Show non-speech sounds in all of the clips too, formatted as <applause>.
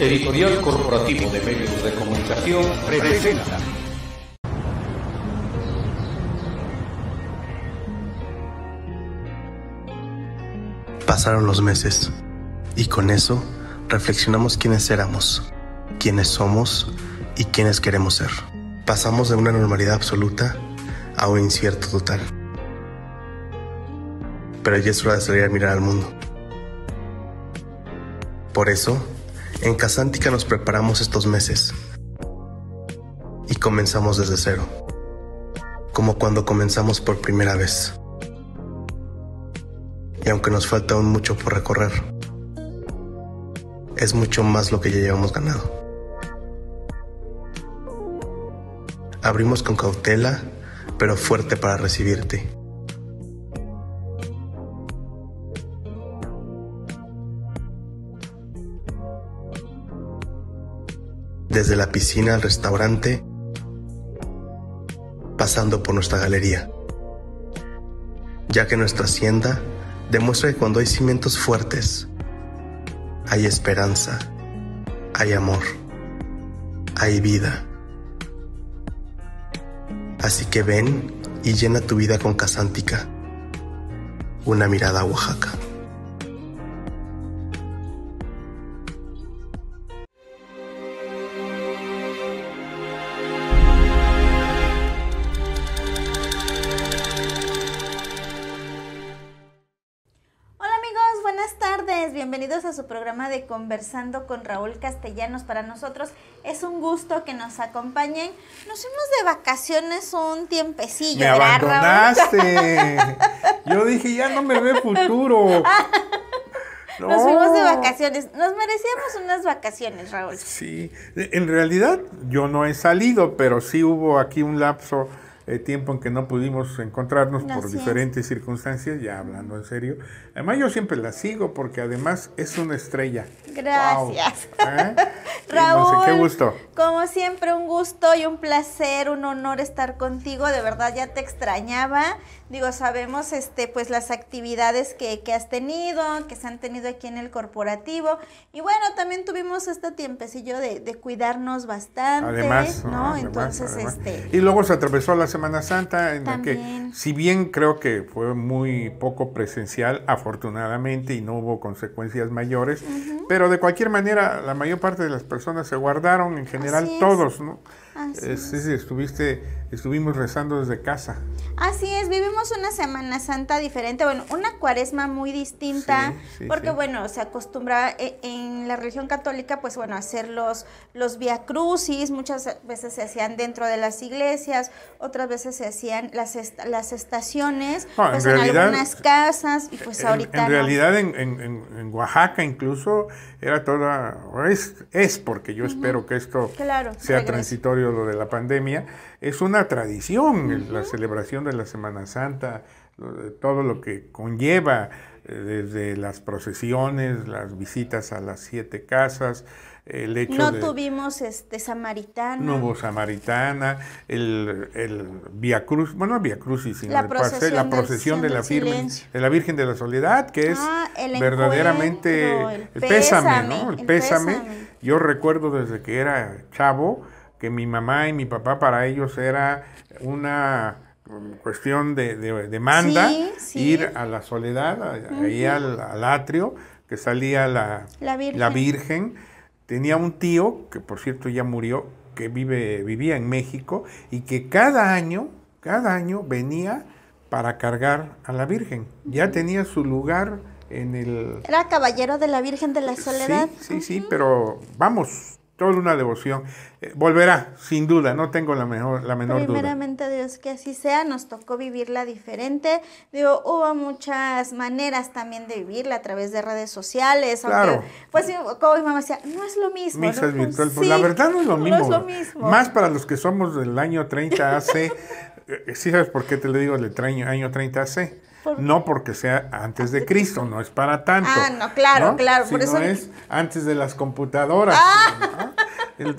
Editorial Corporativo de Medios de Comunicación presenta. Pasaron los meses y con eso reflexionamos quiénes éramos, quiénes somos y quiénes queremos ser. Pasamos de una normalidad absoluta a un incierto total. Pero ya es hora de salir a mirar al mundo. Por eso, en Casántica nos preparamos estos meses y comenzamos desde cero, como cuando comenzamos por primera vez. Y aunque nos falta aún mucho por recorrer, es mucho más lo que ya llevamos ganado. Abrimos con cautela, pero fuerte para recibirte desde la piscina al restaurante, pasando por nuestra galería, ya que nuestra hacienda demuestra que cuando hay cimientos fuertes, hay esperanza, hay amor, hay vida. Así que ven y llena tu vida con casántica, una mirada a Oaxaca. de Conversando con Raúl Castellanos. Para nosotros es un gusto que nos acompañen. Nos fuimos de vacaciones un tiempecillo. Me abandonaste. <laughs> Yo dije, ya no me ve futuro. <laughs> Nos fuimos de vacaciones. Nos merecíamos unas vacaciones, Raúl. Sí, en realidad yo no he salido, pero sí hubo aquí un lapso tiempo en que no pudimos encontrarnos por diferentes circunstancias, ya hablando en serio. Además, yo siempre la sigo porque además es una estrella. Gracias. ¿Eh? <laughs> Raúl, qué gusto. Como siempre, un gusto y un placer, un honor estar contigo. De verdad, ya te extrañaba digo, sabemos este, pues las actividades que, que, has tenido, que se han tenido aquí en el corporativo. Y bueno, también tuvimos este tiempecillo de, de cuidarnos bastante. ¿no? Entonces, este. Y luego se atravesó la Semana Santa, en la que, si bien creo que fue muy poco presencial, afortunadamente, y no hubo consecuencias mayores, pero de cualquier manera, la mayor parte de las personas se guardaron, en general todos, ¿no? Así eh, estuviste, estuvimos rezando desde casa. Así es, vivimos una Semana Santa diferente, bueno, una cuaresma muy distinta, porque bueno, se acostumbra eh, en la religión católica, pues bueno, hacer los, los via crucis, muchas veces se hacían dentro de las iglesias, otras veces se hacían las, las estaciones, pues en, algunas casas, y pues en, ahorita. En, realidad, en, Oaxaca incluso era toda, es, porque yo espero que esto sea transitorio lo de la pandemia, es una tradición la celebración de la Semana Santa, eh, todo lo que conlleva eh, desde las procesiones, las visitas a las siete casas, el hecho no tuvimos este samaritana. No hubo samaritana, el, el Via Cruz, bueno, Via y la procesión, de, la la Virgen de la Soledad, que es ah, verdaderamente el pésame, ¿no? El, pésame. Yo recuerdo desde que era chavo, que mi mamá y mi papá para ellos era una cuestión de, demanda, ir a la soledad, ir ahí al, atrio, que salía la, la virgen. Tenía un tío, que por cierto ya murió, que vive, vivía en México y que cada año, cada año venía para cargar a la Virgen. Ya tenía su lugar en el... Era caballero de la Virgen de la Soledad. Sí, sí, pero vamos, toda una devoción. Eh, volverá, sin duda, no tengo la, mejor, la menor Primeramente, Dios, que así sea, nos tocó vivirla diferente. Digo, hubo muchas maneras también de vivirla a través de redes sociales. pues como mi mamá decía, no es lo mismo. Pues, la verdad no es lo mismo. Más para los que somos del año 30 AC. <laughs> Eh, eh, ¿Sí sabes por qué te lo digo del año 30 AC? no porque sea antes de Cristo, no es para tanto. Ah, no, claro, claro. Si no es antes de las computadoras. Ah. El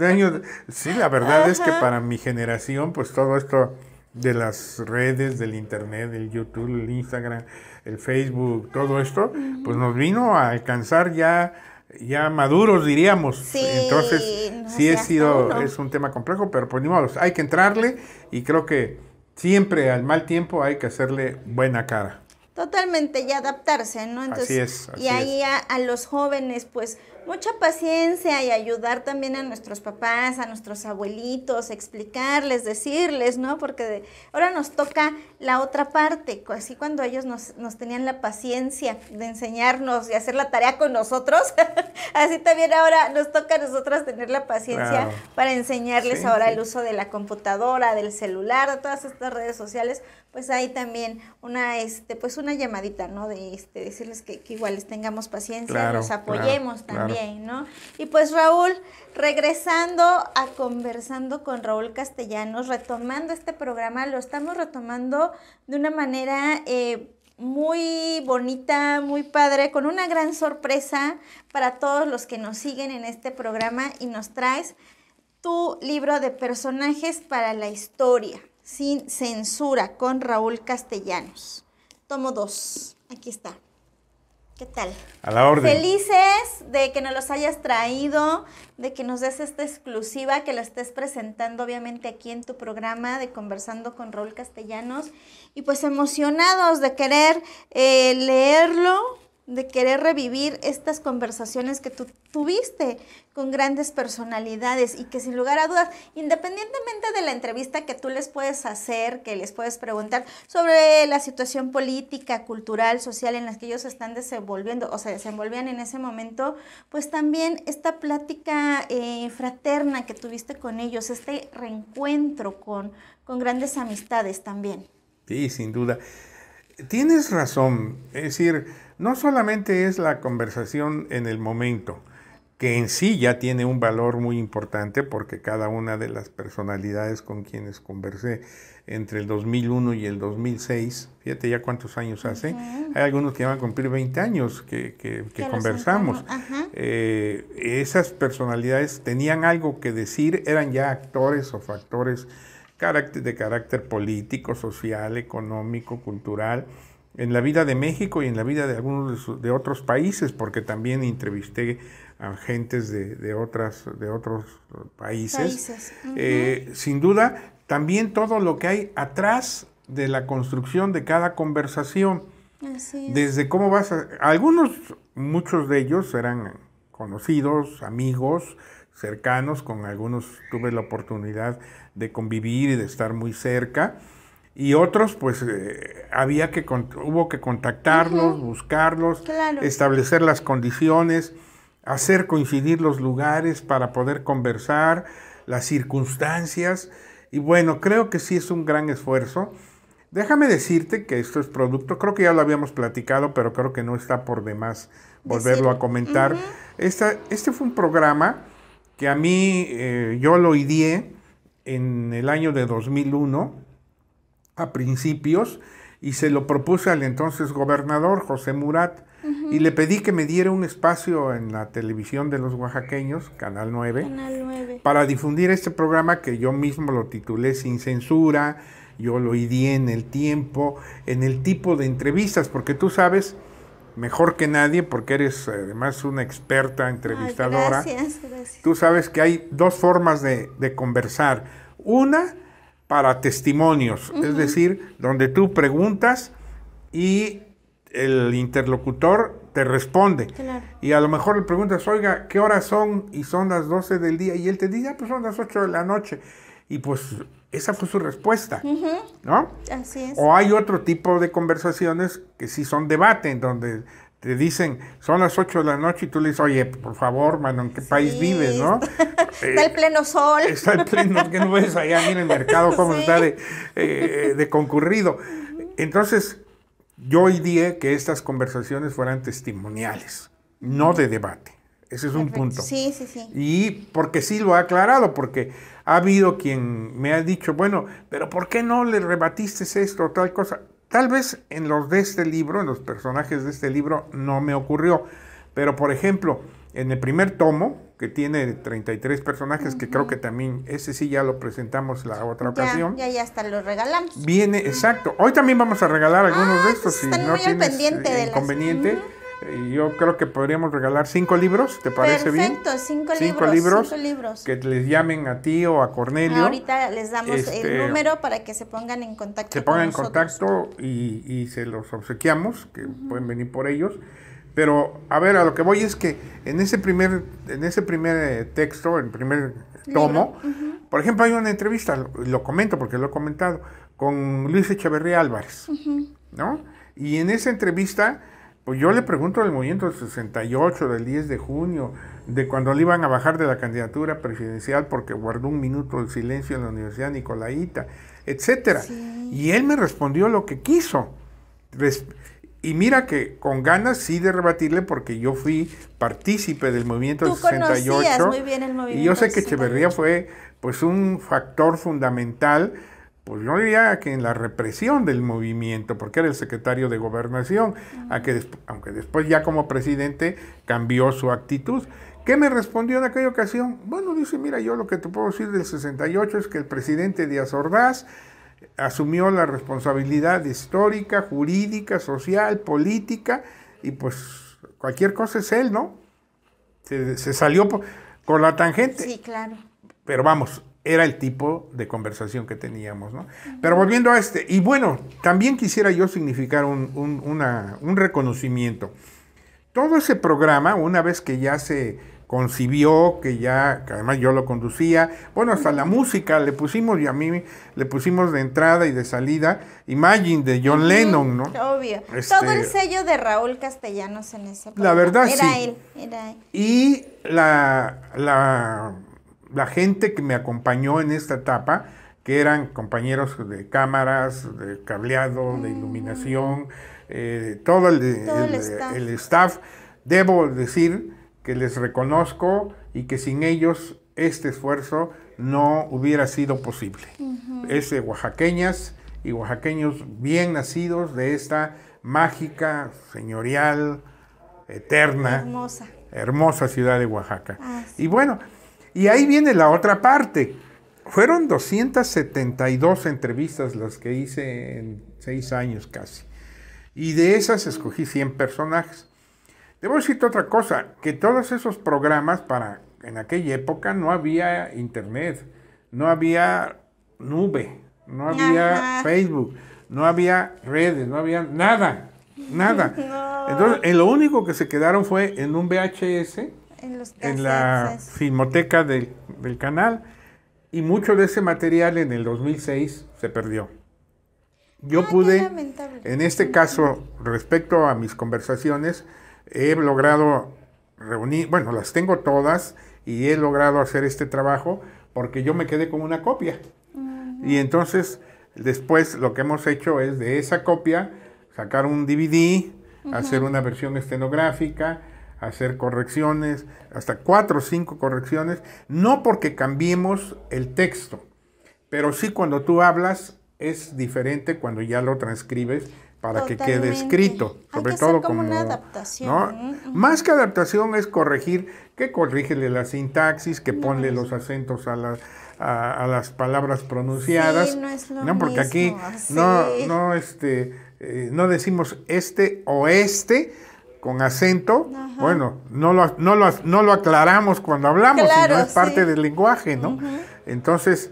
Sí, la verdad es que para mi generación, pues todo esto de las redes, del internet, del YouTube, el Instagram, el Facebook, todo esto, pues nos vino a alcanzar ya ya maduros diríamos. Sí, Entonces, sí he sido, es un tema complejo, pero pues ni modo, hay que entrarle y creo que siempre al mal tiempo hay que hacerle buena cara. Totalmente, y adaptarse, ¿no? Entonces, y ahí a los jóvenes, pues mucha paciencia y ayudar también a nuestros papás, a nuestros abuelitos, explicarles, decirles, ¿no? Porque ahora nos toca la otra parte, así cuando ellos nos, nos tenían la paciencia de enseñarnos y hacer la tarea con nosotros, <laughs> así también ahora nos toca a nosotras tener la paciencia para enseñarles ahora el uso de la computadora, del celular, de todas estas redes sociales pues hay también una, este, pues una llamadita, ¿no? De este, decirles que, que igual les tengamos paciencia, nos los apoyemos también, ¿no? Y pues Raúl, regresando a conversando con Raúl Castellanos, retomando este programa, lo estamos retomando de una manera... Eh, muy bonita, muy padre, con una gran sorpresa para todos los que nos siguen en este programa y nos traes tu libro de personajes para la historia sin censura con Raúl Castellanos. Tomo dos. Aquí está. ¿Qué tal? A la orden. Felices de que nos los hayas traído, de que nos des esta exclusiva, que la estés presentando obviamente aquí en tu programa de Conversando con Raúl Castellanos. Y pues emocionados de querer eh, leerlo, de querer revivir estas conversaciones que tú tuviste con grandes personalidades y que sin lugar a dudas, independientemente de la entrevista que tú les puedes hacer, que les puedes preguntar sobre la situación política, cultural, social en la que ellos están desenvolviendo o se desenvolvían en ese momento, pues también esta plática eh, fraterna que tuviste con ellos, este reencuentro con, con grandes amistades también. Sí, sin duda. Tienes razón, es decir, no solamente es la conversación en el momento, que en sí ya tiene un valor muy importante porque cada una de las personalidades con quienes conversé entre el 2001 y el 2006, fíjate ya cuántos años hace, hay algunos que van a cumplir 20 años que, conversamos. Eh, esas personalidades tenían algo que decir, eran ya actores o factores de carácter político, social, económico, cultural en la vida de México y en la vida de algunos de, otros países, porque también entrevisté a gentes de, otras, de otros países. Eh, sin duda, también todo lo que hay atrás de la construcción de cada conversación. Desde cómo vas Algunos, muchos de ellos eran conocidos, amigos, cercanos, con algunos tuve la oportunidad de convivir y de estar muy cerca y otros pues eh, había que hubo que contactarlos, buscarlos, establecer las condiciones, hacer coincidir los lugares para poder conversar, las circunstancias y bueno, creo que sí es un gran esfuerzo. Déjame decirte que esto es producto, creo que ya lo habíamos platicado, pero creo que no está por demás volverlo a comentar. este fue un programa que a mí eh, yo lo ideé en el año de 2001 a principios y se lo propuse al entonces gobernador José Murat y le pedí que me diera un espacio en la televisión de los oaxaqueños, Canal 9, para difundir este programa que yo mismo lo titulé Sin Censura, yo lo ideé en el tiempo, en el tipo de entrevistas, porque tú sabes mejor que nadie, porque eres además una experta entrevistadora, tú sabes que hay dos formas de, de conversar. Una para testimonios, es decir, donde tú preguntas y el interlocutor te responde. Y a lo mejor le preguntas, oiga, ¿qué horas son? Y son las 12 del día. Y él te dice, ah, pues son las 8 de la noche. Y pues esa fue su respuesta, ¿no? Así es. O hay otro tipo de conversaciones que sí son debate, en donde te dicen, son las 8 de la noche y tú le dices, oye, por favor, mano, ¿en qué país vives, no? <laughs> Eh, está el pleno sol. Está el pleno, que no ves allá en el mercado cómo está de, eh, concurrido. Entonces, yo hoy día que estas conversaciones fueran testimoniales, no de debate. Ese es un punto. Sí, sí, sí. Y porque sí lo ha aclarado, porque ha habido quien me ha dicho, bueno, pero ¿por qué no le rebatiste esto o tal cosa? Tal vez en los de este libro, en los personajes de este libro, no me ocurrió. Pero por ejemplo, en el primer tomo, que tiene 33 personajes, que creo que también, ese sí ya lo presentamos la otra ocasión. Ya, ya hasta lo regalamos. Viene, exacto. Hoy también vamos a regalar algunos ah, de estos. Pues si no tienes pendiente eh, inconveniente yo creo que podríamos regalar cinco libros, ¿te parece bien? Perfecto, cinco, libros, cinco libros. Que les llamen a ti o a Cornelio. Ahorita les damos el este, número para que se pongan en contacto. Se pongan en contacto y, se los obsequiamos, que pueden venir por ellos. Pero, a ver, a lo que voy es que en ese primer, en ese primer eh, texto, en primer tomo, por ejemplo, hay una entrevista, lo, comento porque lo he comentado, con Luis Echeverría Álvarez, ¿no? Y en esa entrevista pues yo le pregunto del movimiento del 68, del 10 de junio, de cuando le iban a bajar de la candidatura presidencial porque guardó un minuto de silencio en la Universidad Nicolaita, etcétera. Y él me respondió lo que quiso. Y mira que con ganas sí de rebatirle porque yo fui partícipe del movimiento del 68. Muy bien y yo sé que Echeverría fue pues un factor fundamental pues yo diría que en la represión del movimiento, porque era el secretario de gobernación, a aunque después ya como presidente cambió su actitud. ¿Qué me respondió en aquella ocasión? Bueno, dice, mira, yo lo que te puedo decir del 68 es que el presidente Díaz Ordaz asumió la responsabilidad histórica, jurídica, social, política, y pues cualquier cosa es él, ¿no? Se, salió con la tangente. Sí, claro. Pero vamos, era el tipo de conversación que teníamos, ¿no? Pero volviendo a este, y bueno, también quisiera yo significar un, reconocimiento. Todo ese programa, una vez que ya se concibió, que ya, además yo lo conducía, bueno, hasta la música le pusimos, y a mí le pusimos de entrada y de salida, Imagine de John Lennon, ¿no? Obvio. Este Todo el sello de Raúl Castellanos en ese programa. La verdad, sí. era él. Y la la gente que me acompañó en esta etapa, que eran compañeros de cámaras, de cableado, de mm. iluminación, eh, todo, el, staff. Debo decir que les reconozco y que sin ellos este esfuerzo no hubiera sido posible. Es oaxaqueñas y oaxaqueños bien nacidos de esta mágica, señorial, eterna, hermosa, ciudad de Oaxaca. Ah, y bueno, y ahí viene la otra parte. Fueron 272 entrevistas las que hice en seis años casi. Y de esas escogí 100 personajes. Debo decirte otra cosa, que todos esos programas para en aquella época no había internet, no había nube, no había Facebook, no había redes, no había nada, nada. <laughs> Entonces, lo único que se quedaron fue en un VHS en, la filmoteca del, canal y mucho de ese material en el 2006 se perdió. Yo ah, pude, en este caso, respecto a mis conversaciones, he logrado reunir, bueno, las tengo todas y he logrado hacer este trabajo porque yo me quedé con una copia. Y entonces, después lo que hemos hecho es de esa copia sacar un DVD, hacer una versión estenográfica, hacer correcciones, hasta cuatro o cinco correcciones, no porque cambiemos el texto, pero sí cuando tú hablas es diferente cuando ya lo transcribes para que quede escrito, sobre todo como, una adaptación. ¿eh? Más que adaptación es corregir, que corrígele la sintaxis, que ponle pues los acentos a, las... a, las palabras pronunciadas, no, porque aquí no no este eh, no decimos este o este, con acento, bueno, no lo, no, no lo, aclaramos cuando hablamos, sino es parte del lenguaje, ¿no? Entonces,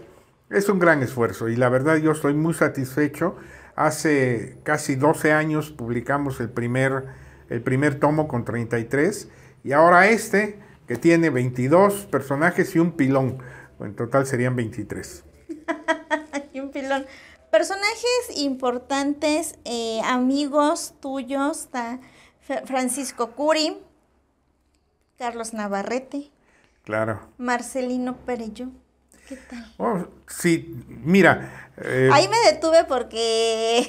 es un gran esfuerzo y la verdad yo estoy muy satisfecho. Hace casi 12 años publicamos el primer, el primer tomo con 33 y ahora este que tiene 22 personajes y un pilón. En total serían 23. <laughs> y un pilón. Personajes importantes, eh, amigos tuyos, ta, Francisco Curi, Carlos Navarrete. Claro. Marcelino Perello. ¿Qué tal? Oh, sí, mira. Eh, ahí me detuve porque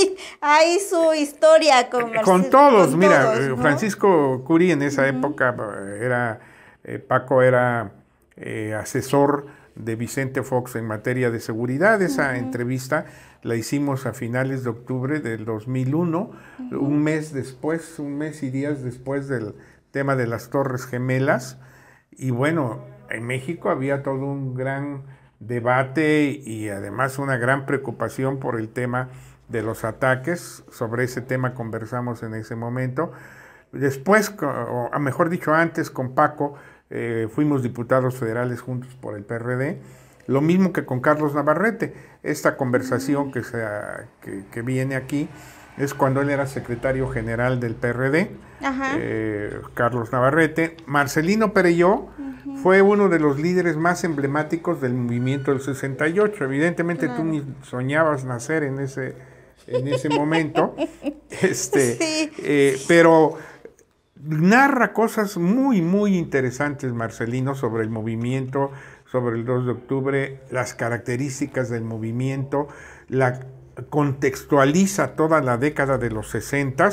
<laughs> hay, su historia con eh, Con todos, mira, eh, Francisco Curi en esa época era, Paco era asesor de Vicente Fox en materia de seguridad. Esa entrevista la hicimos a finales de octubre del 2001, un mes después, un mes y días después del tema de las Torres Gemelas. Y bueno, en México había todo un gran debate y además una gran preocupación por el tema de los ataques. Sobre ese tema conversamos en ese momento. Después, o mejor dicho, antes con Paco, eh, fuimos diputados federales juntos por el PRD, lo mismo que con Carlos Navarrete. Esta conversación que, se, que, viene aquí es cuando él era secretario general del PRD, eh, Carlos Navarrete. Marcelino Pereyó fue uno de los líderes más emblemáticos del movimiento del 68. Evidentemente tú ni soñabas nacer en ese, en ese momento. <laughs> este, eh, pero narra cosas muy, muy interesantes, Marcelino, sobre el movimiento, sobre el 2 de octubre, las características del movimiento, la contextualiza toda la década de los 60.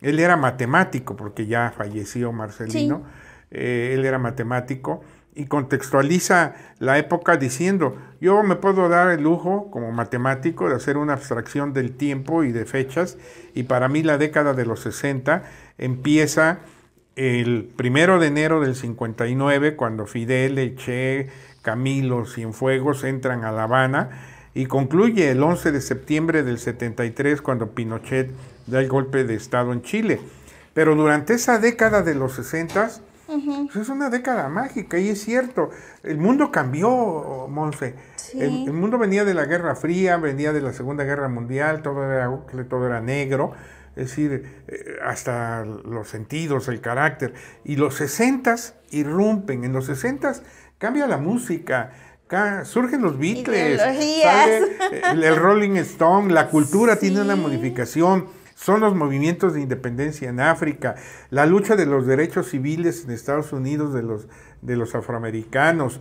Él era matemático, porque ya falleció Marcelino, eh, él era matemático y contextualiza la época diciendo, yo me puedo dar el lujo como matemático de hacer una abstracción del tiempo y de fechas, y para mí la década de los 60 empieza el primero de enero del 59, cuando Fidel, Che, Camilo, Cienfuegos entran a La Habana, y concluye el 11 de septiembre del 73, cuando Pinochet da el golpe de Estado en Chile. Pero durante esa década de los 60 es una década mágica y es cierto, el mundo cambió, Monse. El, mundo venía de la Guerra Fría, venía de la Segunda Guerra Mundial, todo era, todo era negro, es decir, eh, hasta los sentidos, el carácter. Y los sesentas irrumpen, en los sesentas cambia la música, surgen los Beatles, eh, el Rolling Stone, la cultura tiene una modificación son los movimientos de independencia en África, la lucha de los derechos civiles en Estados Unidos de los, de los afroamericanos.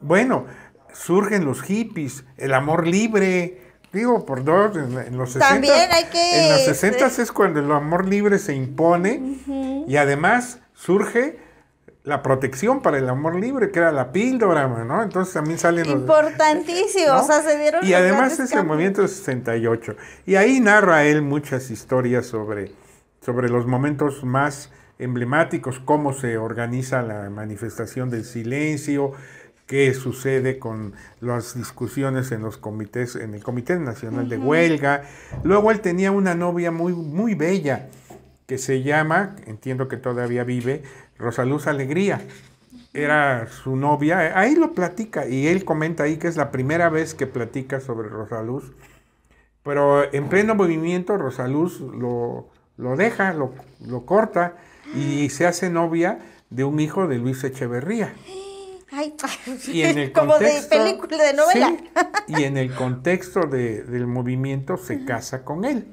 Bueno, surgen los hippies, el amor libre, digo, por dos, en, los 60. También En este es cuando el amor libre se impone y además surge la protección para el amor libre, que era la píldora, ¿no? Entonces también salen los... Importantísimo, o sea, se dieron... Y además es el movimiento 68. Y ahí narra él muchas historias sobre, sobre los momentos más emblemáticos, cómo se organiza la manifestación del silencio, qué sucede con las discusiones en los comités, en el Comité Nacional de Huelga. Luego él tenía una novia muy, muy bella, que se llama, entiendo que todavía vive, Rosaluz Alegría. Era su novia, ahí lo platica y él comenta ahí que es la primera vez que platica sobre Rosaluz, pero en pleno movimiento Rosaluz lo, lo deja, lo, corta y se hace novia de un hijo de Luis Echeverría. y en el como contexto, de película de novela. y en el contexto del movimiento se casa con él.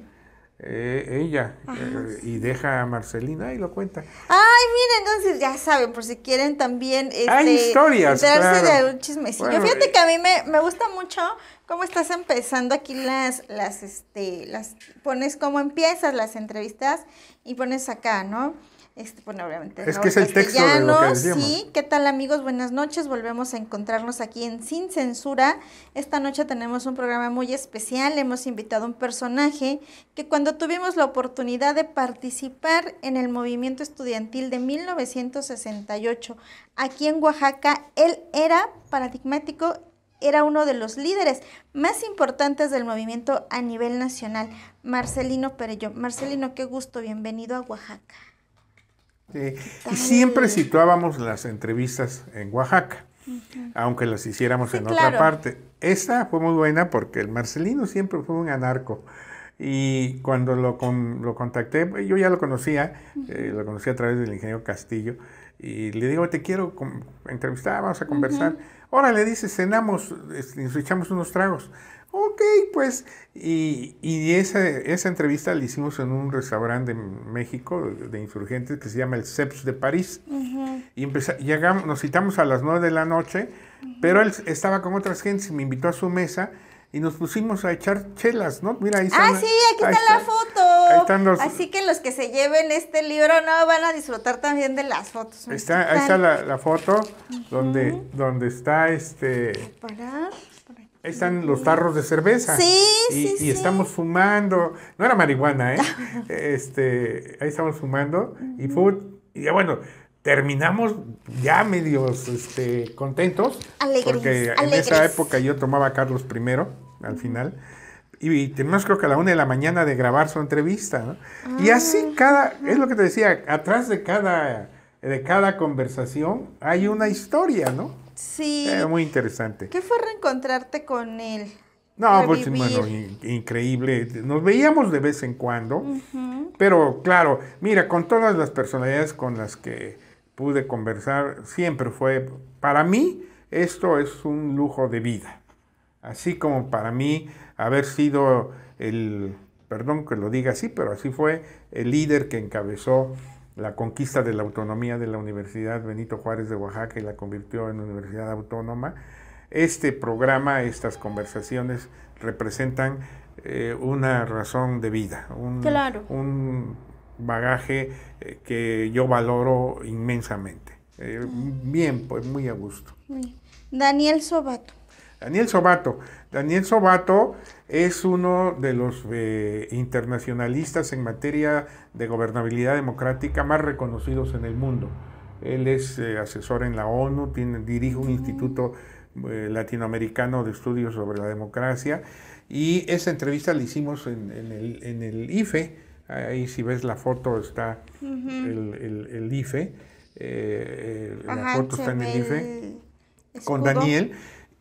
Eh, ella eh, y deja a Marcelina y lo cuenta. Ay, mira, entonces ya saben, por si quieren también Hay este, historias, de un Fíjate eh. que a mí me, gusta mucho cómo estás empezando aquí las, las, este, las, pones cómo empiezas las entrevistas y pones acá, ¿no? Este, bueno, obviamente. Es que es el texto de lo Sí, ¿qué tal amigos? Buenas noches, volvemos a encontrarnos aquí en Sin Censura. Esta noche tenemos un programa muy especial, hemos invitado a un personaje que cuando tuvimos la oportunidad de participar en el movimiento estudiantil de 1968 aquí en Oaxaca, él era paradigmático era uno de los líderes más importantes del movimiento a nivel nacional, Marcelino Perello. Marcelino, qué gusto, bienvenido a Oaxaca. Y siempre situábamos las entrevistas en Oaxaca, aunque las hiciéramos en otra parte. Esta fue muy buena porque el Marcelino siempre fue un anarco. Y cuando lo, lo contacté, yo ya lo conocía, eh, lo conocí a través del ingeniero Castillo, y le digo, te quiero entrevistar, vamos a conversar. Ahora le dice, cenamos, este, nos echamos unos tragos ok, pues, y, esa, entrevista la hicimos en un restaurante en México de insurgentes que se llama el CEPS de París. Y empezamos, nos citamos a las 9 de la noche, pero él estaba con otras gentes y me invitó a su mesa y nos pusimos a echar chelas, ¿no? Mira, ahí Ah, sí, aquí está, la foto. Así que los que se lleven este libro no van a disfrutar también de las fotos. Está, ahí está la, foto donde, donde está este... Ahí están los tarros de cerveza. Sí, y, sí. Y estamos fumando. No era marihuana, ¿eh? <laughs> este, ahí estamos fumando. Y Y ya bueno, terminamos ya medios este, contentos. Alegres. Porque en esa época yo tomaba Carlos primero al final. Y, terminamos tenemos creo que a la una de la mañana de grabar su entrevista, ¿no? Y ah, así cada, es lo que te decía, atrás de cada, de cada conversación hay una historia, ¿no? Sí. Eh, muy interesante. ¿Qué fue reencontrarte con él? No, pues bueno, increíble. Nos veíamos de vez en cuando, pero claro, mira, con todas las personalidades con las que pude conversar, siempre fue, para mí, esto es un lujo de vida. Así como para mí haber sido el, perdón que lo diga así, pero así fue, el líder que encabezó la conquista de la autonomía de la Universidad Benito Juárez de Oaxaca y la convirtió en universidad autónoma. Este programa, estas conversaciones representan eh, una razón de vida, un, un bagaje eh, que yo valoro inmensamente. Eh, bien, pues muy a gusto. Daniel Sobato. Daniel Sobato. Daniel Sobato es uno de los eh, internacionalistas en materia de gobernabilidad democrática más reconocidos en el mundo. Él es eh, asesor en la ONU, dirige un instituto eh, latinoamericano de estudios sobre la democracia y esa entrevista la hicimos en, el, IFE. Ahí si ves la foto está el, IFE. la foto está en el IFE e. con Daniel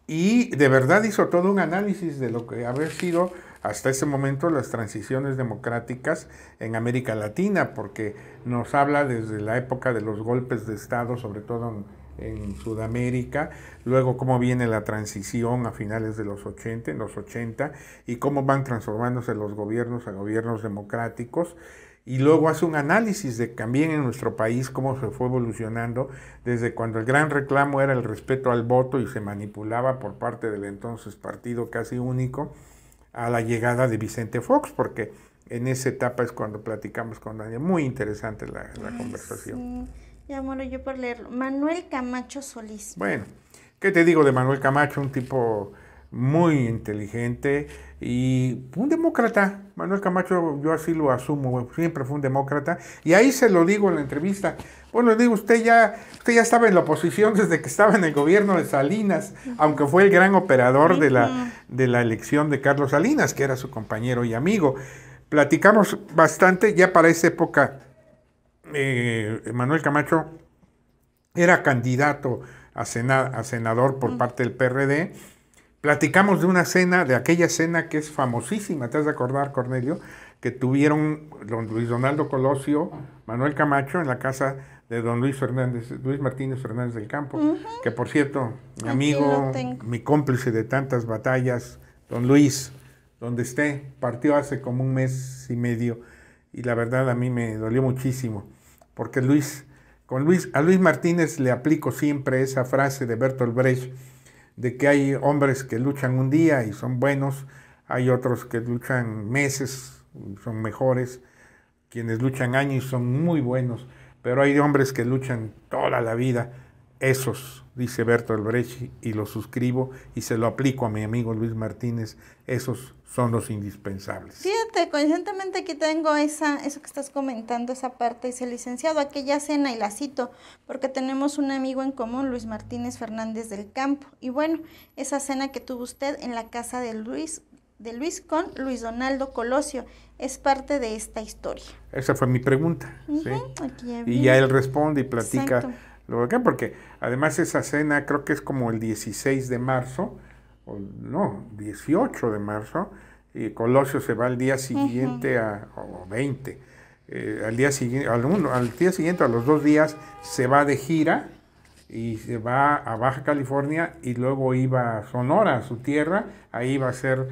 y de verdad hizo todo un análisis de lo que haber sido hasta ese momento las transiciones democráticas en América Latina, porque nos habla desde la época de los golpes de Estado, sobre todo en, en Sudamérica, luego cómo viene la transición a finales de los 80, en los 80, y cómo van transformándose los gobiernos a gobiernos democráticos y luego hace un análisis de también en nuestro país cómo se fue evolucionando desde cuando el gran reclamo era el respeto al voto y se manipulaba por parte del entonces partido casi único a la llegada de Vicente Fox, porque en esa etapa es cuando platicamos con Daniel. Muy interesante la, conversación. Ya muero yo por leerlo. Manuel Camacho Solís. Bueno, ¿qué te digo de Manuel Camacho? Un tipo muy inteligente y un demócrata. Manuel Camacho, yo así lo asumo, siempre fue un demócrata. Y ahí se lo digo en la entrevista. Bueno, digo, usted ya, usted ya estaba en la oposición <laughs> desde que estaba en el gobierno de Salinas, aunque fue el gran operador de la, de la elección de Carlos Salinas, que era su compañero y amigo. Platicamos bastante, ya para esa época, eh, Manuel Camacho era candidato a senador por parte del PRD Platicamos de una cena, de aquella cena que es famosísima, te has de acordar, Cornelio, que tuvieron don Luis Donaldo Colosio, Manuel Camacho, en la casa de don Luis Luis Martínez Fernández del Campo, que por cierto, mi amigo, mi cómplice de tantas batallas, don Luis, donde esté, partió hace como un mes y medio, y la verdad a mí me dolió muchísimo, porque Luis, con Luis, a Luis Martínez le aplico siempre esa frase de Bertolt Brecht, de que hay hombres que luchan un día y son buenos, hay otros que luchan meses, y son mejores, quienes luchan años y son muy buenos, pero hay hombres que luchan toda la vida. Esos, dice Bertolt Brecht, y lo suscribo y se lo aplico a mi amigo Luis Martínez, esos son los indispensables. Fíjate, conscientemente aquí tengo esa, eso que estás comentando, esa parte, dice licenciado, aquella cena y la cito, porque tenemos un amigo en común, Luis Martínez Fernández del Campo. Y bueno, esa cena que tuvo usted en la casa de Luis, de Luis con Luis Donaldo Colosio, es parte de esta historia. Esa fue mi pregunta. y ya él responde y platica porque además esa cena creo que es como el 16 de marzo o no, 18 de marzo, y Colosio se va al día siguiente, a, o 20, eh, al, día siguiente, al, uno, al día siguiente, a los dos días, se va de gira y se va a Baja California y luego iba a Sonora, a su tierra, ahí va a ser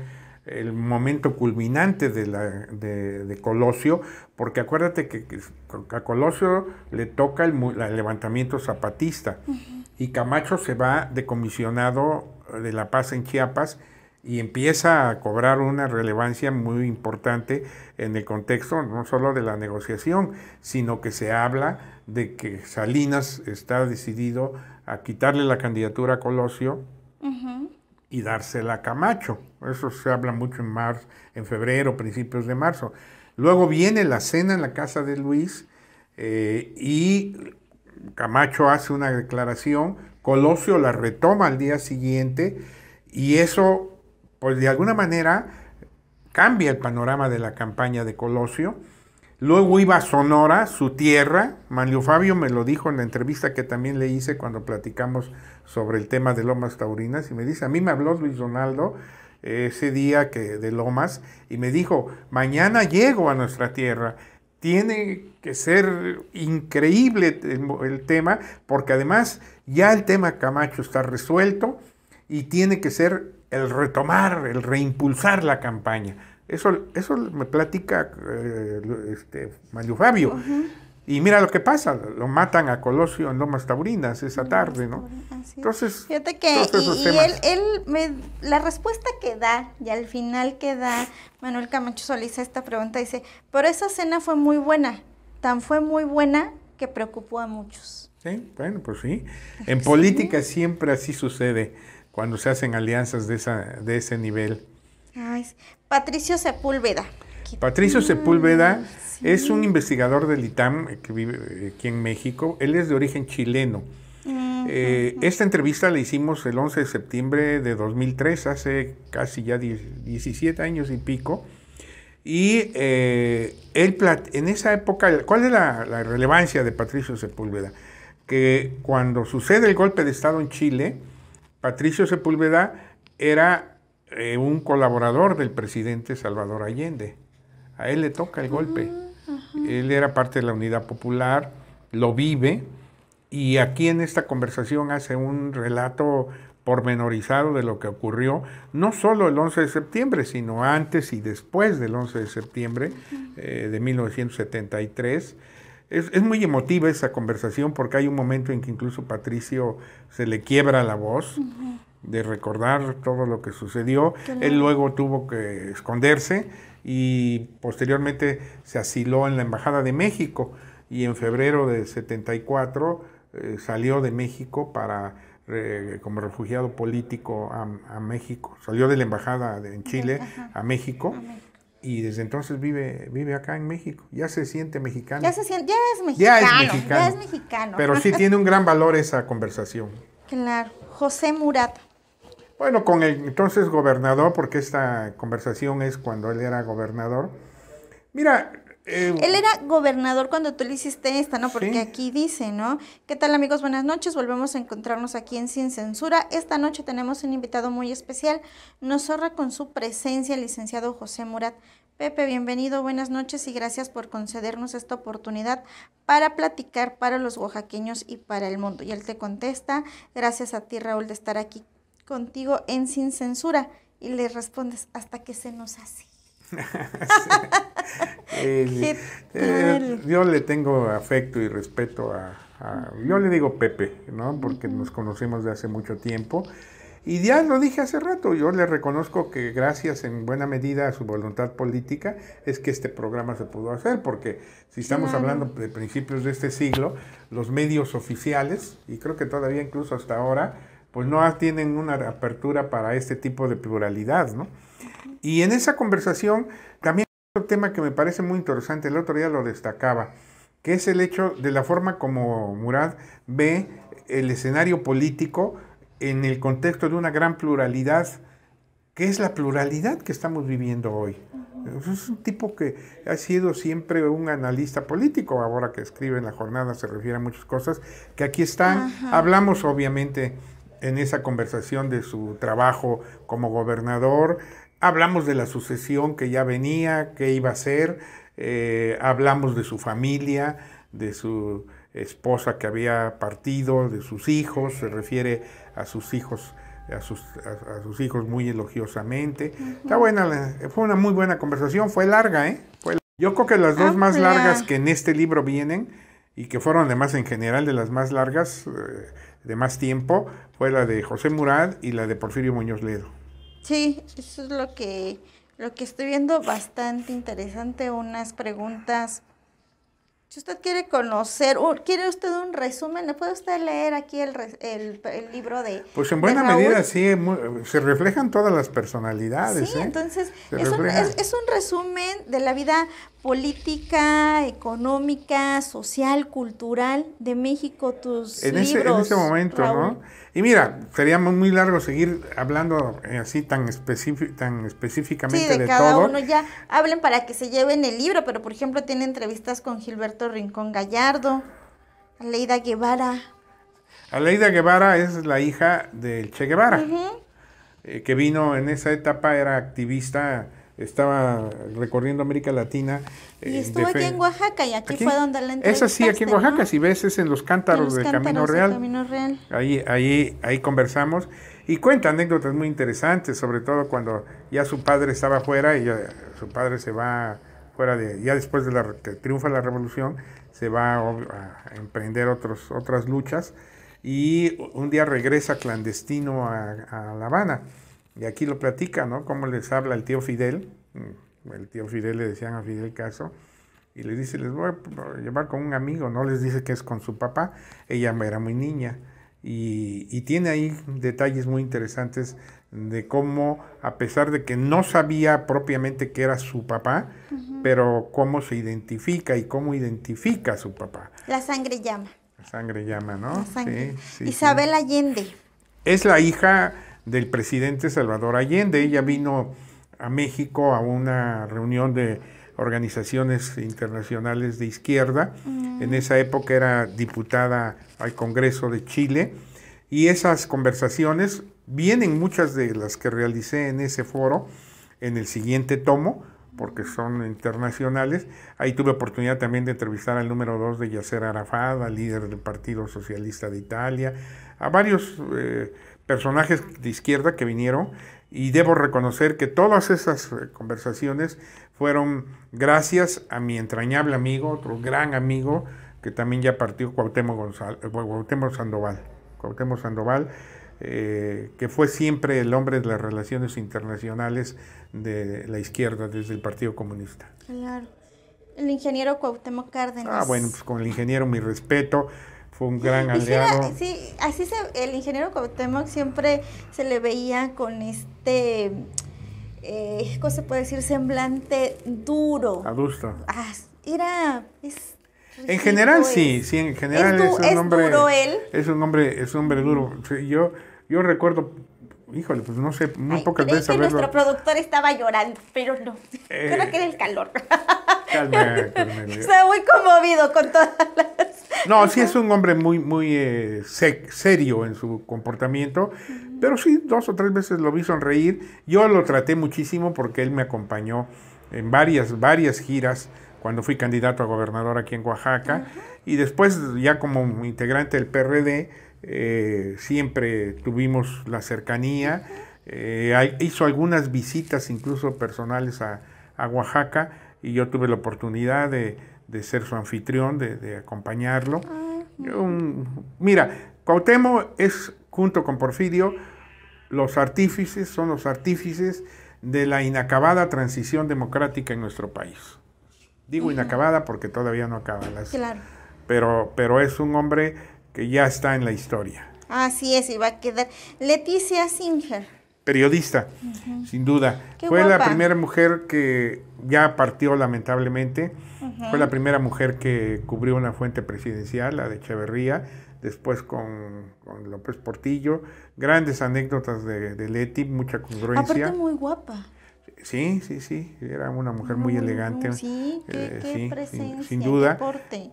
el momento culminante de, la, de, Colosio, porque acuérdate que, a Colosio le toca el, levantamiento zapatista y Camacho se va de comisionado de la Paz en Chiapas y empieza a cobrar una relevancia muy importante en el contexto no solo de la negociación, sino que se habla de que Salinas está decidido a quitarle la candidatura a Colosio y dársela a Camacho. Eso se habla mucho en marzo, en febrero, principios de marzo. Luego viene la cena en la casa de Luis eh, y Camacho hace una declaración, Colosio la retoma al día siguiente y eso, pues de alguna manera, cambia el panorama de la campaña de Colosio. Luego iba a Sonora, su tierra. Manlio Fabio me lo dijo en la entrevista que también le hice cuando platicamos sobre el tema de Lomas Taurinas. Y me dice, a mí me habló Luis Donaldo ese día que, de Lomas y me dijo, mañana llego a nuestra tierra tiene que ser increíble el tema, porque además ya el tema Camacho está resuelto y tiene que ser el retomar, el reimpulsar la campaña. Eso, eso me platica eh, este, Mario Fabio. Y mira lo que pasa, lo matan a Colosio en Lomas Taurinas esa tarde, ¿no? Entonces, fíjate que él, la respuesta que da y al final que da Manuel Camacho Solís esta pregunta dice, pero esa cena fue muy buena, tan fue muy buena que preocupó a muchos. Sí, bueno, pues sí. En política siempre así sucede cuando se hacen alianzas de, esa, de ese nivel. Ay, Patricio Sepúlveda. Patricio Sepúlveda mm, es un investigador del ITAM eh, que vive eh, aquí en México. Él es de origen chileno. Eh, esta entrevista la hicimos el 11 de septiembre de 2003, hace casi ya 17 años y pico. Y eh, él en esa época, ¿cuál es la, relevancia de Patricio Sepúlveda? Que cuando sucede el golpe de Estado en Chile, Patricio Sepúlveda era un colaborador del presidente Salvador Allende. A él le toca el golpe. Él era parte de la Unidad Popular, lo vive y aquí en esta conversación hace un relato pormenorizado de lo que ocurrió, no solo el 11 de septiembre, sino antes y después del 11 de septiembre eh, de 1973. Es, muy emotiva esa conversación porque hay un momento en que incluso Patricio se le quiebra la voz de recordar todo lo que sucedió. Él luego tuvo que esconderse y posteriormente se asiló en la Embajada de México y en febrero de 74 eh, salió de México para como refugiado político a, México. Salió de la embajada de, en Chile a México, y desde entonces vive, vive acá en México. Ya se siente mexicano. Ya es mexicano. Ya es mexicano. Pero sí <laughs> tiene un gran valor esa conversación. Claro. José Murata. Bueno, con el entonces gobernador, porque esta conversación es cuando él era gobernador. Mira, eh, Él era gobernador cuando tú le hiciste esta, ¿no? Porque aquí dice, ¿no? ¿Qué tal amigos? Buenas noches. Volvemos a encontrarnos aquí en Sin Censura. Esta noche tenemos un invitado muy especial. Nos honra con su presencia el licenciado José Murat. Pepe, bienvenido, buenas noches y gracias por concedernos esta oportunidad para platicar para los oaxaqueños y para el mundo. Y él te contesta, gracias a ti Raúl de estar aquí contigo en Sin Censura y le respondes hasta que se nos hace. <laughs> <laughs> Eh, yo le tengo afecto y respeto a, yo le digo Pepe, ¿no? Porque nos conocemos de hace mucho tiempo. Y ya lo dije hace rato, yo le reconozco que gracias en buena medida a su voluntad política es que este programa se pudo hacer, porque si estamos hablando de principios de este siglo, los medios oficiales, y creo que todavía incluso hasta ahora, pues no tienen una apertura para este tipo de pluralidad, ¿no? Y en esa conversación también hay otro tema que me parece muy interesante, el otro día lo destacaba, que es el hecho de la forma como Murad ve el escenario político en el contexto de una gran pluralidad, que es la pluralidad que estamos viviendo hoy. Es un tipo que ha sido siempre un analista político, ahora que escribe en la jornada se refiere a muchas cosas, que aquí están, hablamos obviamente en esa conversación de su trabajo como gobernador. Hablamos de la sucesión que ya venía, qué iba a ser. Eh, hablamos de su familia, de su esposa que había partido, de sus hijos, se refiere a sus hijos, a sus, a, sus hijos muy elogiosamente. Está buena, fue una muy buena conversación, fue larga, ¿eh? yo creo que las dos ah, más largas que en este libro vienen y que fueron además en general de las más largas, eh, de más tiempo fue la de José Murad y la de Porfirio Muñoz Ledo. Sí, eso es lo que, lo que estoy viendo bastante interesante, unas preguntas. Si usted quiere conocer, o quiere usted un resumen, ¿le puede usted leer aquí el, el, libro de... Pues en buena medida sí, se reflejan todas las personalidades. Sí, ¿eh? entonces es un, es un, resumen de la vida política, económica, social, cultural de México, tus libros. Ese, en ese momento, ¿no? Y mira, sería muy largo seguir hablando eh, así tan, tan específicamente sí, de, cada uno. Ya hablen para que se lleven el libro, pero por ejemplo tiene entrevistas con Gilberto Rincón Gallardo, Aleida Guevara. Aleida Guevara es la hija del Che Guevara, eh, que vino en esa etapa, era activista estaba recorriendo América Latina. Y eh, estuvo aquí en Oaxaca y aquí, fue donde la entrevistaste. Es así, aquí en Oaxaca, si ves, es en los cántaros, del Camino Real. de Camino Real. Ahí, ahí, ahí conversamos y cuenta anécdotas muy interesantes, sobre todo cuando ya su padre estaba fuera y ya, su padre se va fuera de, ya después de la, que triunfa la revolución, se va a, emprender otros, otras luchas y un día regresa clandestino a La Habana y aquí lo platica, ¿no? Cómo les habla el tío Fidel. Mm, el tío Fidel le decían a Fidel Caso. Y le dice, les voy a llevar con un amigo. No les dice que es con su papá. Ella era muy niña. Y, tiene ahí detalles muy interesantes de cómo, a pesar de que no sabía propiamente que era su papá, pero cómo se identifica y cómo identifica a su papá. La sangre llama. La sangre llama, ¿no? Isabel Allende. Es la hija del presidente Salvador Allende. Ella vino a México a una reunión de organizaciones internacionales de izquierda. Mm. En esa época era diputada al Congreso de Chile. Y esas conversaciones vienen muchas de las que realicé en ese foro, en el siguiente tomo, porque son internacionales. Ahí tuve oportunidad también de entrevistar al número 2 de Yasser Arafat, líder del Partido Socialista de Italia, a varios... Eh, personajes de izquierda que vinieron y debo reconocer que todas esas eh, conversaciones fueron gracias a mi entrañable amigo, otro gran amigo que también ya partió, Cuauhtémoc, eh, Sandoval. Cuauhtémoc Sandoval, eh, que fue siempre el hombre de las relaciones internacionales de la izquierda desde el Partido Comunista. Claro. El ingeniero Cuauhtémoc Cárdenas. Ah, bueno, pues con el ingeniero mi respeto fue un gran aliado. Sí, así se, el ingeniero Cuauhtémoc siempre se le veía con este, eh, ¿cómo se puede decir? Semblante duro. Adusto. era, en general sí, sí, en general es, un hombre, duro él. es un hombre, es un hombre duro. Yo, yo recuerdo Híjole, pues no sé, muy pocas veces. Haberlo... nuestro productor estaba llorando, pero no. Eh. Creo que era el calor. <laughs> Calma, calma. Estaba muy conmovido con todas las. No, sí es un hombre muy, muy eh, serio en su comportamiento, pero sí, dos o tres veces lo vi sonreír. Yo lo traté muchísimo porque él me acompañó en varias, varias giras cuando fui candidato a gobernador aquí en Oaxaca. Y después, ya como integrante del PRD, eh, siempre tuvimos la cercanía, eh, hizo algunas visitas incluso personales a, Oaxaca y yo tuve la oportunidad de, ser su anfitrión, de, acompañarlo. mira, Cuauhtémoc es, junto con Porfirio, los artífices, son los artífices de la inacabada transición democrática en nuestro país. Digo inacabada porque todavía no acaba Pero, pero es un hombre que ya está en la historia. Así es, y va a quedar Leticia Singer. Periodista, sin duda. Fue la primera mujer que ya partió lamentablemente. Fue la primera mujer que cubrió una fuente presidencial, la de Echeverría, después con, López Portillo. Grandes anécdotas de, de Leti, mucha congruencia. Aparte muy guapa. Sí, sí, sí, era una mujer muy elegante. Sí, qué, eh, presencia, sin, duda.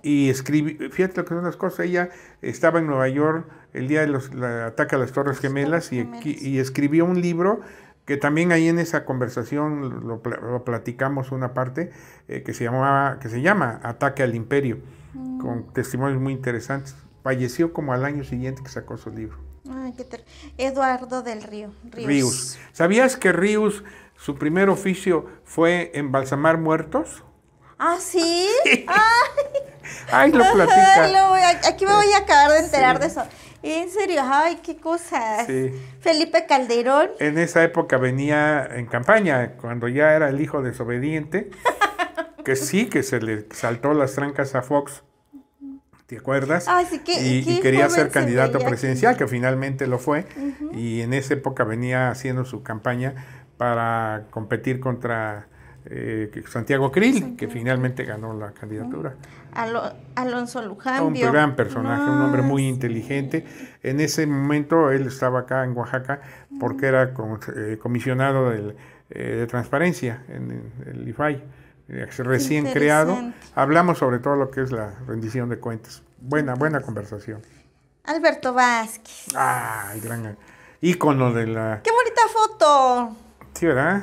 y escribí, fíjate lo que son las cosas, ella estaba en Nueva York el día de del ataque a las Torres Gemelas, Y, escribió un libro que también ahí en esa conversación lo, platicamos una parte eh, que se llamaba que se llama Ataque al Imperio, con mm. testimonios muy interesantes. Falleció como al año siguiente que sacó su libro. Eduardo del Río. Ríos. ¿Sabías que Ríos su primer oficio fue embalsamar muertos. ¿Ah, sí? <laughs> Ay. lo platica. aquí me voy a acabar de enterar de eso. En serio, ay, qué cosa. Felipe Calderón. En esa época venía en campaña, cuando ya era el hijo desobediente, <laughs> que sí, que se le saltó las trancas a Fox. ¿Te acuerdas? Ah, sí, que, y, quería ser candidato presidencial, que finalmente lo fue. Y en esa época venía haciendo su campaña para competir contra eh, Santiago Krill, que finalmente ganó la candidatura. Ah. Alonso Lujambio. Un gran personaje, un hombre muy inteligente. En ese momento él estaba acá en Oaxaca porque era eh, comisionado eh, de transparencia en, el IFAI, eh, recién creado. Hablamos sobre todo lo que es la rendición de cuentas. Buena, buena conversación. Alberto Vázquez. Ay, gran ícono de la... ¡Qué bonita foto! era ¿verdad?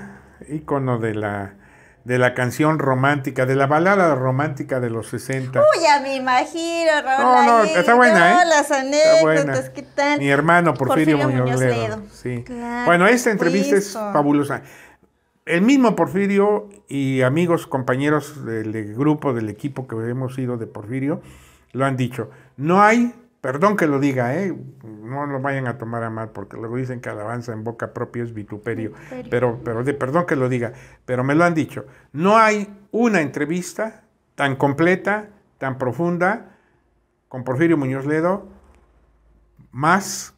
Ícono de la, de la canción romántica, de la balada romántica de los 60. Uy, ya me imagino, No, no, está buena, ¿eh? Mi hermano Porfirio, Muñoz, Ledo. bueno, esta entrevista es fabulosa. El mismo Porfirio y amigos, compañeros del grupo, del equipo que hemos ido de Porfirio, lo han dicho. No hay Perdón que lo diga, ¿eh? no lo vayan a tomar a mal, porque luego dicen que alabanza en boca propia es vituperio, pero, pero de, perdón que lo diga, pero me lo han dicho. No hay una entrevista tan completa, tan profunda, con Porfirio Muñoz Ledo, más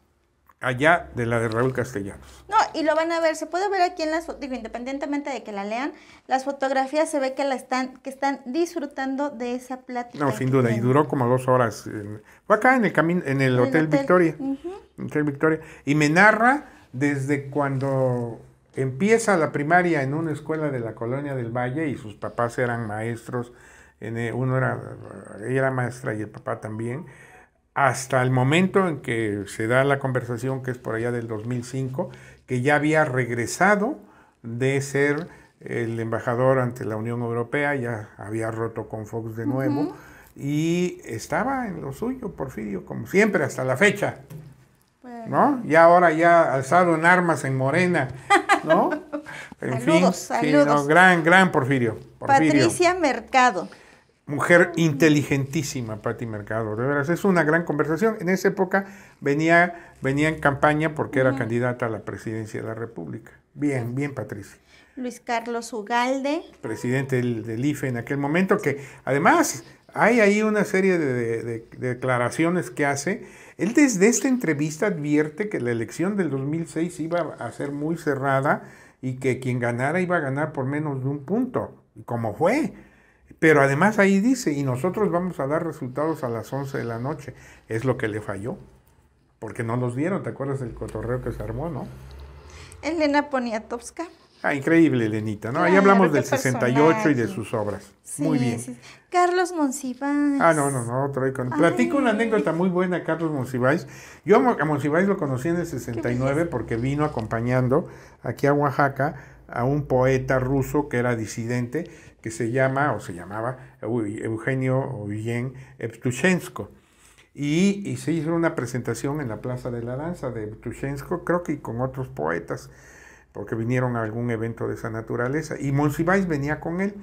allá de la de Raúl Castellanos. No, y lo van a ver, se puede ver aquí en las digo, independientemente de que la lean, las fotografías se ve que la están, que están disfrutando de esa plática. No, sin duda, y duró como dos horas. fue acá en el camino, en el, Hotel, Victoria. Hotel Victoria. Y me narra desde cuando empieza la primaria en una escuela de la colonia del Valle y sus papás eran maestros. En, eh, uno era, ella era maestra y el papá también hasta el momento en que se da la conversación, que es por allá del 2005, que ya había regresado de ser el embajador ante la Unión Europea, ya había roto con Fox de nuevo, y estaba en lo suyo, Porfirio, como siempre, hasta la fecha. ¿No? Y ahora ya alzado en armas en Morena, ¿no? <laughs> en fin, gran, gran Porfirio. Patricia Mercado. Mujer inteligentísima, Pati Mercado, de veras, es una gran conversación. En esa época venía, venía en campaña porque era candidata a la presidencia de la República. Bien, bien, Patricia. Luis Carlos Ugalde. Presidente del, IFE en aquel momento, que además hay ahí una serie de, declaraciones que hace. Él desde esta entrevista advierte que la elección del 2006 iba a ser muy cerrada y que quien ganara iba a ganar por menos de un punto, como fue. Pero además ahí dice, y nosotros vamos a dar resultados a las 11 de la noche. Es lo que le falló, porque no los dieron, ¿te acuerdas del cotorreo que se armó, no? Elena Poniatowska. Ah, increíble, Elenita, ¿no? ahí hablamos del 68 y de sus obras. muy bien. Carlos Monsiváis. Ah, no, no, no, otro Platico una anécdota muy buena, Carlos Monsiváis. Yo a Monsiváis lo conocí en el 69 porque vino acompañando aquí a Oaxaca a un poeta ruso que era disidente que se llama o se llamaba Eugenio bien Evtushensko. Y, se hizo una presentación en la Plaza de la Danza de Evtushensko, creo que con otros poetas, porque vinieron a algún evento de esa naturaleza. Y Monsiváis venía con él.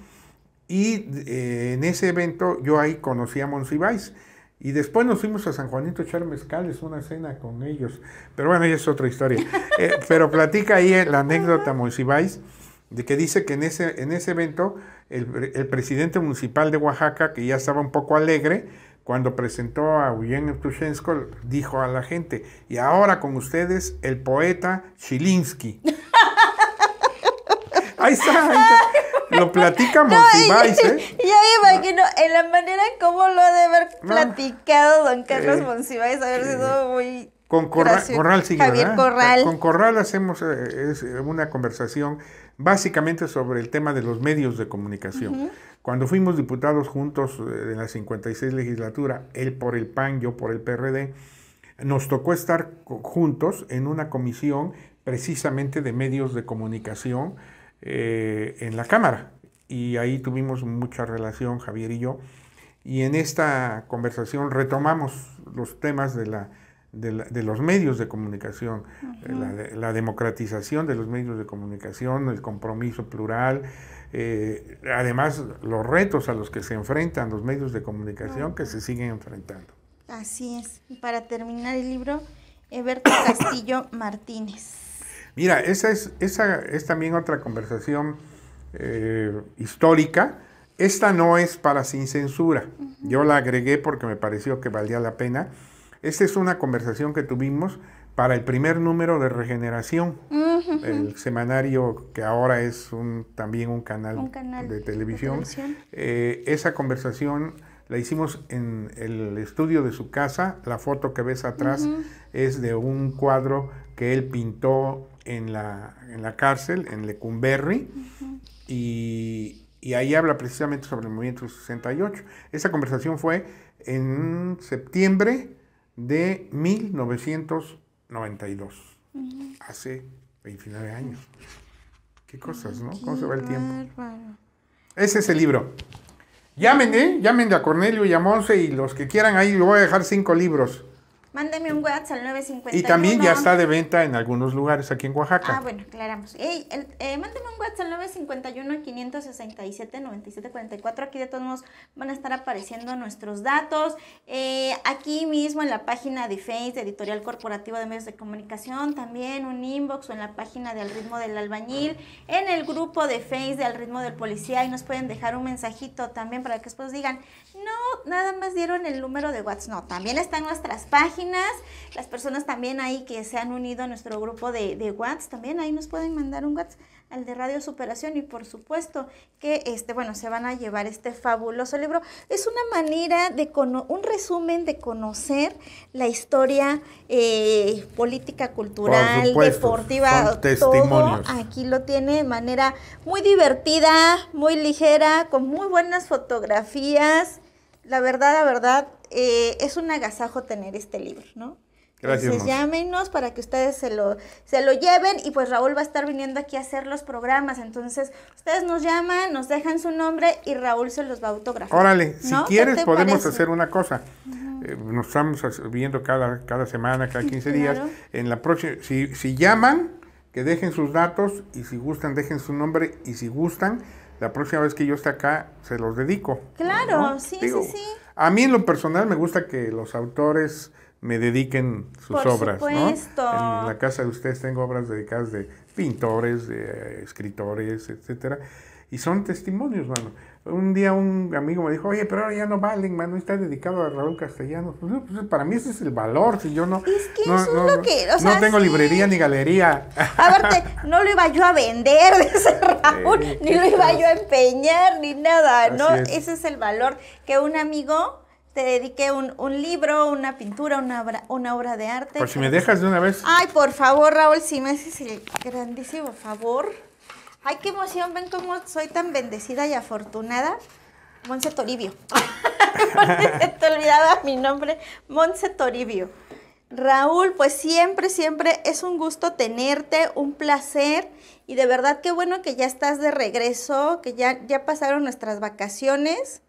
Y eh, en ese evento yo ahí conocí a Monsiváis. Y después nos fuimos a San Juanito echar mezcales, una cena con ellos. Pero bueno, ya es otra historia. <laughs> Eh, pero platica ahí la anécdota, Monsiváis, de que dice que en ese, en ese evento el, presidente municipal de Oaxaca, que ya estaba un poco alegre, cuando presentó a Eugenio Tushensko, dijo a la gente, y ahora con ustedes el poeta Chilinsky. <laughs> ahí está, Lo platica Monsiváis, Ya me imagino, en la manera como lo ha de haber platicado don Carlos eh, a ver si muy con Corral Javier Corral. Con Corral hacemos eh, eh, una conversación básicamente sobre el tema de los medios de comunicación. Cuando fuimos diputados juntos eh, en la 56 legislatura, él por el PAN, yo por el PRD, nos tocó estar juntos en una comisión precisamente de medios de comunicación eh, en la Cámara. Y ahí tuvimos mucha relación, Javier y yo. Y en esta conversación retomamos los temas de la de, los medios de comunicación, eh, la, democratización de los medios de comunicación, el compromiso plural, eh, además los retos a los que se enfrentan los medios de comunicación que se siguen enfrentando. Así es. Y para terminar el libro, Eberto <coughs> Castillo Martínez. Mira, esa es, esa es también otra conversación eh, histórica. Esta no es para sin censura. Yo la agregué porque me pareció que valía la pena esta es una conversación que tuvimos para el primer número de Regeneración, el semanario que ahora es un, también un canal, de televisión. Eh, esa conversación la hicimos en el estudio de su casa. La foto que ves atrás es de un cuadro que él pintó en la, cárcel, en Lecumberri, y, y ahí habla precisamente sobre el movimiento 68. Esa conversación fue en septiembre de 1992. Hace 29 años. Qué cosas, ¿no? ¿Cómo se va el tiempo? Ese es el libro. Llamen, ¿eh? Llamen a Cornelio y a Monse y los que quieran ahí, les voy a dejar cinco libros. Mándeme un WhatsApp al 951. Y también ya está de venta en algunos lugares aquí en Oaxaca. Ah, bueno, aclaramos. Ey, eh, mándeme un WhatsApp al 951-567-9744. Aquí de todos modos van a estar apareciendo nuestros datos. Eh, aquí mismo en la página de Face, Editorial Corporativo de Medios de Comunicación, también un inbox o en la página de Al Ritmo del Albañil, en el grupo de Face de Al Ritmo del Policía. Y nos pueden dejar un mensajito también para que después digan, no, nada más dieron el número de WhatsApp. No, también están nuestras páginas. Las personas también ahí que se han unido a nuestro grupo de, WhatsApp, también ahí nos pueden mandar un WhatsApp al de Radio Superación y por supuesto que este bueno se van a llevar este fabuloso libro es una manera de un resumen de conocer la historia eh, política cultural deportiva todo aquí lo tiene de manera muy divertida muy ligera con muy buenas fotografías la verdad, la verdad, eh, es un agasajo tener este libro, ¿no? Gracias. Entonces, llámenos para que ustedes se lo, se lo lleven y pues Raúl va a estar viniendo aquí a hacer los programas. Entonces, ustedes nos llaman, nos dejan su nombre y Raúl se los va a autografar. Órale, si quieres podemos hacer una cosa. Eh, nos estamos viendo cada, cada semana, cada 15 días. En la próxima, si, si llaman, que dejen sus datos y si gustan, dejen su nombre y si gustan la próxima vez que yo esté acá, se los dedico. Claro, sí, sí, sí. A mí en lo personal me gusta que los autores me dediquen sus obras. Por Supuesto. En la casa de ustedes tengo obras dedicadas de pintores, de escritores, etcétera. Y son testimonios, mano un día un amigo me dijo, oye, pero ahora ya no valen, man, no está dedicado a Raúl Castellanos. Pues, pues para mí ese es el valor, si yo no... Es que no, eso es lo que... no tengo librería ni galería. A ver, no lo iba yo a vender, ese <laughs> Raúl, ni lo iba yo a empeñar, ni nada, ¿no? Ese es el valor que un amigo te dedique un, un, libro, una pintura, una obra, una obra de arte. Por si me dejas de una vez. Ay, por favor, Raúl, si me haces el grandísimo favor. Ay, qué emoción, ven cómo soy tan bendecida y afortunada. Monse Toribio. <laughs> te olvidaba mi nombre, Monse Toribio. Raúl, pues siempre, siempre es un gusto tenerte, un placer y de verdad qué bueno que ya estás de regreso, que ya, ya pasaron nuestras vacaciones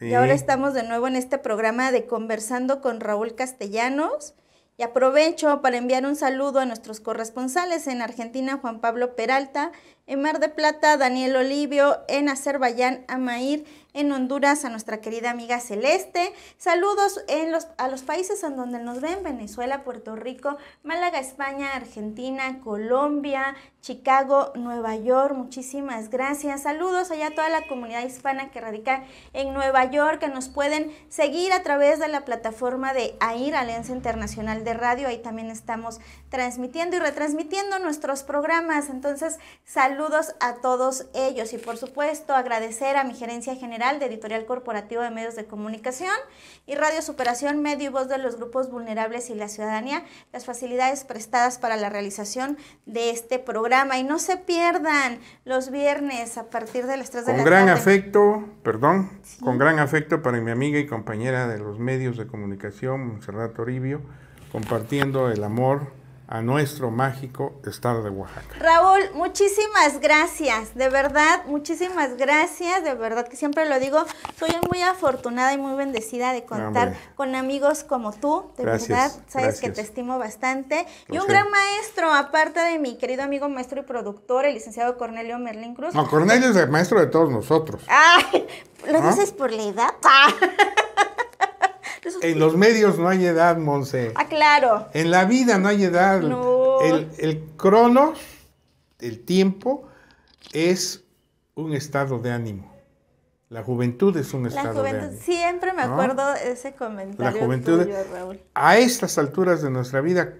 y ahora estamos de nuevo en este programa de Conversando con Raúl Castellanos. Y aprovecho para enviar un saludo a nuestros corresponsales en Argentina, Juan Pablo Peralta, en Mar de Plata, Daniel Olivio. En Azerbaiyán, Amair. En Honduras, a nuestra querida amiga Celeste. Saludos en los, a los países en donde nos ven. Venezuela, Puerto Rico, Málaga, España, Argentina, Colombia, Chicago, Nueva York. Muchísimas gracias. Saludos allá a toda la comunidad hispana que radica en Nueva York, que nos pueden seguir a través de la plataforma de AIR, Alianza Internacional de Radio. Ahí también estamos transmitiendo y retransmitiendo nuestros programas. Entonces, saludos Saludos a todos ellos y por supuesto agradecer a mi gerencia general de Editorial Corporativo de Medios de Comunicación y Radio Superación, medio y voz de los grupos vulnerables y la ciudadanía, las facilidades prestadas para la realización de este programa. Y no se pierdan los viernes a partir de las 3 de la tarde. Con gran afecto, perdón, con gran afecto para mi amiga y compañera de los medios de comunicación, Monserrat Toribio, compartiendo el amor a nuestro mágico estado de Oaxaca. Raúl, muchísimas gracias, de verdad, muchísimas gracias, de verdad que siempre lo digo, soy muy afortunada y muy bendecida de contar con amigos como tú, de verdad, sabes que te estimo bastante. y un gran maestro, aparte de mi querido amigo maestro y productor, el licenciado Cornelio Merlin Cruz. No, Cornelio es el maestro de todos nosotros. Ay, lo dices por la edad. <laughs> en los medios no hay edad, Monse. Ah, claro. En la vida no hay edad. No. El, crono, el tiempo, es un estado de ánimo. La juventud es un estado de la juventud, Siempre me acuerdo ese comentario la juventud, Raúl. A estas alturas de nuestra vida,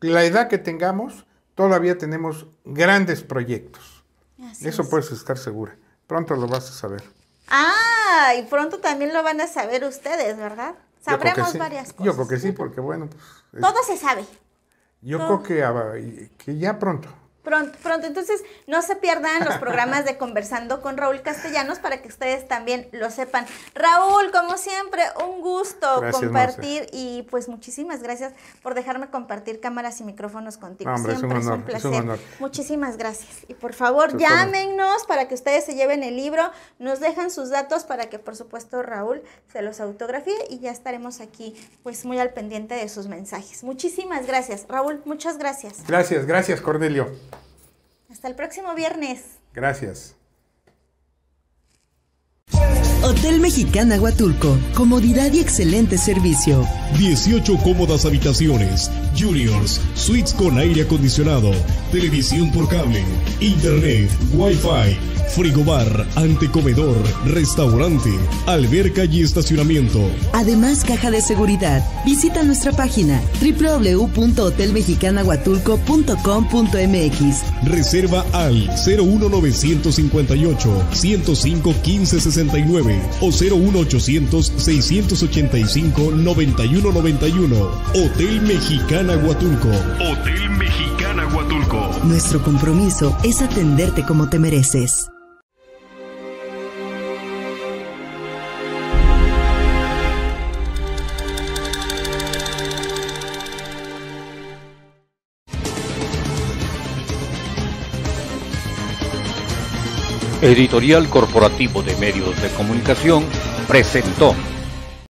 la edad que tengamos, todavía tenemos grandes proyectos. Así Eso puedes estar segura. Pronto lo vas a saber. Ah, y pronto también lo van a saber ustedes, ¿verdad? Sabremos varias cosas. Yo creo que sí, porque bueno. Pues, Todo se sabe. Yo creo ah, que ya pronto. Pronto, pronto. Entonces, no se pierdan los programas de Conversando con Raúl Castellanos para que ustedes también lo sepan. Raúl, como siempre, un gusto compartir y pues muchísimas gracias por dejarme compartir cámaras y micrófonos contigo. siempre es un, placer. Muchísimas gracias. Y por favor, llámennos llámenos para que ustedes se lleven el libro, nos dejan sus datos para que por supuesto Raúl se los autografíe y ya estaremos aquí pues muy al pendiente de sus mensajes. Muchísimas gracias, Raúl, muchas gracias. Gracias, gracias, Cornelio. Hasta el próximo viernes. Gracias. Hotel Mexicana Huatulco. Comodidad y excelente servicio. 18 cómodas habitaciones. Juniors. Suites con aire acondicionado. Televisión por cable. Internet. Wi-Fi. Frigobar. Antecomedor. Restaurante. Alberca y estacionamiento. Además, caja de seguridad. Visita nuestra página www.hotelmexicanahuatulco.com.mx. Reserva al 01958 105 o 01800-685-9191. Hotel Mexicana Huatulco. Hotel Mexicana Huatulco. Nuestro compromiso es atenderte como te mereces. Editorial Corporativo de Medios de Comunicación presentó